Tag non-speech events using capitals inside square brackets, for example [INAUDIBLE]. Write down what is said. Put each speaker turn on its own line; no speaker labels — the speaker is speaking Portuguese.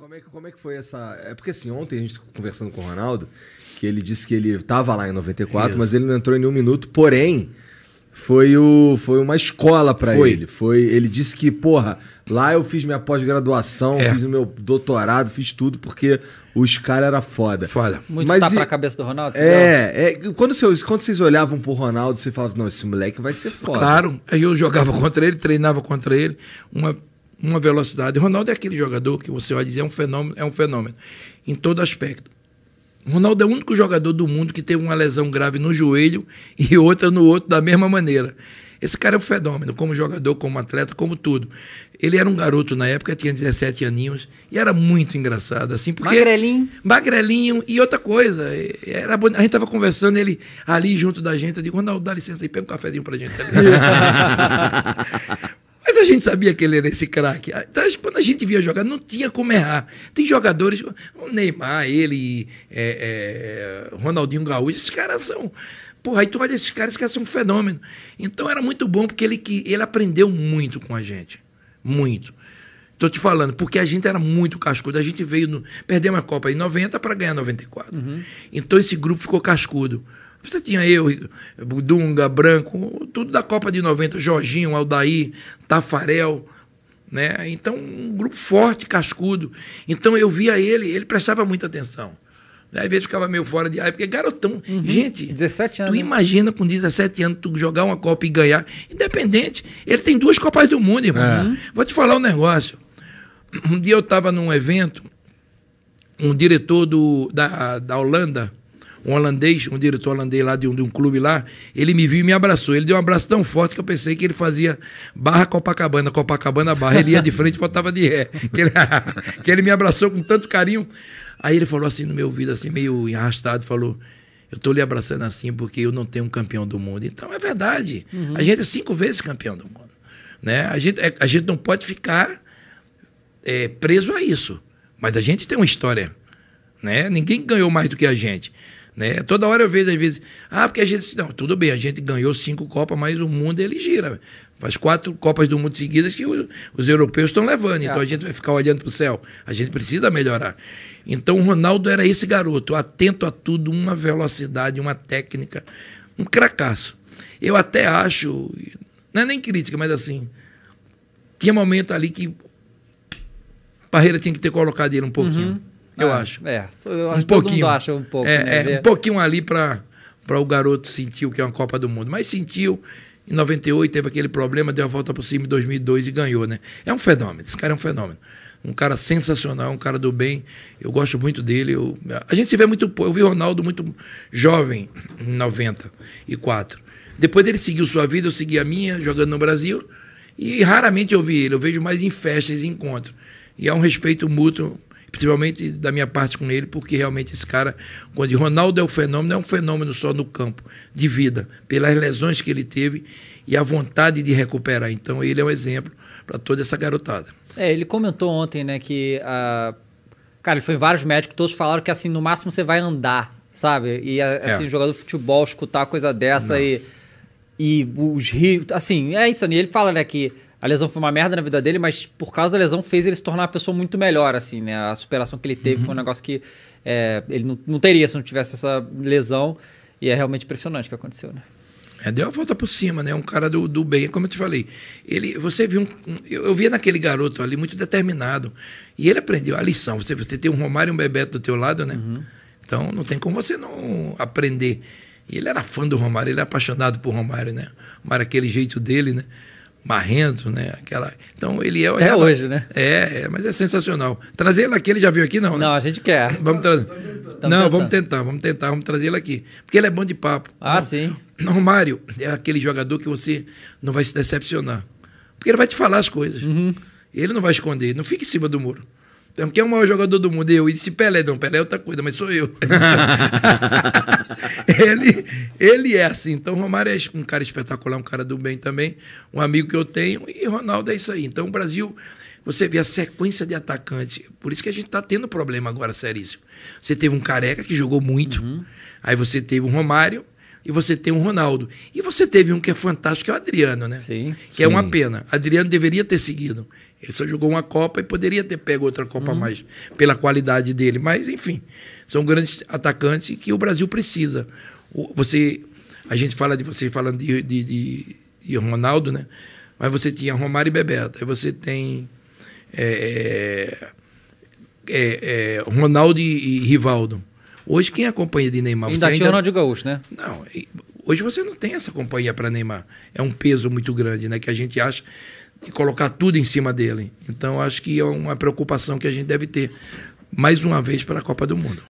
Como é, que, como é que foi essa. É porque assim, ontem a gente conversando com o Ronaldo, que ele disse que ele estava lá em 94, Isso. mas ele não entrou em nenhum minuto, porém. Foi, o, foi uma escola para ele. Foi, ele disse que, porra, lá eu fiz minha pós-graduação, é. fiz o meu doutorado, fiz tudo porque os caras era foda. Foda. Muito Mas tapa e... pra cabeça do Ronaldo. É, é quando, vocês, quando vocês olhavam pro Ronaldo, você falava, não, esse moleque vai ser foda. Claro. Aí eu jogava contra ele, treinava contra ele. Uma uma velocidade. Ronaldo é aquele jogador que você vai dizer é um fenômeno, é um fenômeno em todo aspecto. Ronaldo é o único jogador do mundo que teve uma lesão grave no joelho [LAUGHS] e outra no outro da mesma maneira. Esse cara é um fenômeno, como jogador, como atleta, como tudo. Ele era um garoto na época, tinha 17 aninhos, e era muito engraçado, assim, porque... Magrelinho. Magrelinho, e outra coisa, era bon... a gente tava conversando, ele ali junto da gente, eu digo, Ronaldo, dá licença aí, pega um cafezinho pra gente. [LAUGHS] a gente sabia que ele era esse craque. Ah, então, quando a gente via jogar, não tinha como errar. Tem jogadores, o Neymar, ele, é, é, Ronaldinho Gaúcho, esses caras são. Porra, aí tu olha esses caras, esses caras são um fenômeno. Então era muito bom, porque ele, ele aprendeu muito com a gente. Muito. Estou te falando, porque a gente era muito cascudo. A gente veio, no, uma Copa em 90 para ganhar 94. Uhum. Então esse grupo ficou cascudo. Você tinha eu, Dunga, Branco, tudo da Copa de 90, Jorginho, Aldair, Tafarel, né? Então, um grupo forte, cascudo. Então, eu via ele, ele prestava muita atenção. Né? Às vezes ficava meio fora de área, porque garotão. Uhum, gente, 17 anos. tu né? imagina com 17 anos tu jogar uma Copa e ganhar. Independente, ele tem duas Copas do Mundo, irmão. É. Uhum. Vou te falar um negócio. Um dia eu estava num evento, um diretor do, da, da Holanda, um holandês, um diretor holandês lá de um, de um clube lá, ele me viu e me abraçou. Ele deu um abraço tão forte que eu pensei que ele fazia barra Copacabana, Copacabana barra. Ele ia de frente e voltava de ré. [LAUGHS] Que ele, [LAUGHS] que ele me abraçou com tanto carinho. Aí ele falou assim no meu ouvido, assim, meio arrastado, falou. Eu estou lhe abraçando assim porque eu não tenho um campeão do mundo. Então é verdade. Uhum. A gente é cinco vezes campeão do mundo. Né? A, gente, é, a gente não pode ficar é, preso a isso. Mas a gente tem uma história. Né? Ninguém ganhou mais do que a gente. Né? Toda hora eu vejo, às vezes, ah, porque a gente. Não, tudo bem, a gente ganhou cinco Copas, mas o mundo ele gira. Faz quatro Copas do Mundo seguidas que os, os europeus estão levando. É. Então a gente vai ficar olhando para o céu. A gente precisa melhorar. Então o Ronaldo era esse garoto, atento a tudo, uma velocidade, uma técnica, um cracaço. Eu até acho, não é nem crítica, mas assim, tinha momento ali que Parreira tinha que ter colocado ele um pouquinho. Uhum eu ah. acho. É, eu acho um pouquinho. acha um pouco. É, né? é um pouquinho ali para o garoto sentir o que é uma Copa do Mundo. Mas sentiu, em 98 teve aquele problema, deu a volta por cima em 2002 e ganhou, né? É um fenômeno, esse cara é um fenômeno. Um cara sensacional, um cara do bem. Eu gosto muito dele. Eu, a gente se vê muito pouco. Eu vi Ronaldo muito jovem, em 94. Depois dele seguiu sua vida, eu segui a minha, jogando no Brasil. E raramente eu vi ele. Eu vejo mais em festas e encontros. E há um respeito mútuo principalmente da minha parte com ele, porque realmente esse cara, quando Ronaldo é um fenômeno, é um fenômeno só no campo de vida, pelas lesões que ele teve e a vontade de recuperar. Então ele é um exemplo para toda essa garotada. É, ele comentou ontem, né, que a... Ah, cara, ele foi em vários médicos, todos falaram que assim, no máximo você vai andar, sabe? E é. assim, é. jogador de futebol escutar coisa dessa Não. e e os rios, assim, é isso, né? Ele fala né que a lesão foi uma merda na vida dele, mas por causa da lesão fez ele se tornar uma pessoa muito melhor, assim, né? A superação que ele teve uhum. foi um uhum. negócio que é, ele não, não, teria se não tivesse essa lesão. E é realmente impressionante o que aconteceu, né? É, deu a volta por cima, né? Um cara do, do bem, é como eu te falei. Ele, você viu um, eu, eu via naquele garoto ali muito determinado. E ele aprendeu a lição. Você, você tem um Romário e um Bebeto do teu lado, né? Uhum. Então não tem como você não aprender. E ele era fã do Romário, ele era é apaixonado por Romário, né? Romário, é aquele jeito dele, né? marrento, né? Aquela. Então ele é. Até hoje, né? É, é, mas é sensacional. Trazer ele aqui, ele já veio aqui, não? Né? Não, a gente quer. Vamos trazer. Não, tentando. vamos tentar, vamos tentar, vamos trazer ele aqui. Porque ele é bom de papo. Ah, então, sim. Não, [CLEARS THROAT] Romário é aquele jogador que você não vai se decepcionar. Porque ele vai te falar as coisas. Uhum. Ele não vai esconder, não fica em cima do muro. Então, é quem é o maior jogador do mundo? Eu. E disse Pelé, não, Pelé é outra coisa, mas sou eu. [LAUGHS] ele, ele é assim. Então, Romário é um cara espetacular, um cara do bem também, um amigo que eu tenho, e Ronaldo é isso aí. Então, o Brasil, você vê a sequência de atacantes. Por isso que a gente está tendo problema agora, seríssimo. Você teve um careca que jogou muito, uhum. aí você teve um Romário, e você tem um Ronaldo. E você teve um que é fantástico, que é o Adriano, né? Sim. Que sim. é uma pena. Adriano deveria ter seguido. Ele só jogou uma Copa e poderia ter pego outra Copa uhum. mais, pela qualidade dele. Mas, enfim, são grandes atacantes que o Brasil precisa. Você, a gente fala de você falando de, de, de, de Ronaldo, né? Mas você tinha Romário e Bebeto. Aí você tem é, é, é, é Ronaldo e, e, Rivaldo. Hoje, quem acompanha de Neymar? Ainda você tinha ainda... Ronaldo Gaúcho, né? Não, hoje você não tem essa companhia para Neymar. É um peso muito grande, né? Que a gente acha e colocar tudo em cima dele. Então, acho que é uma preocupação que a gente deve ter mais uma vez para a Copa do Mundo.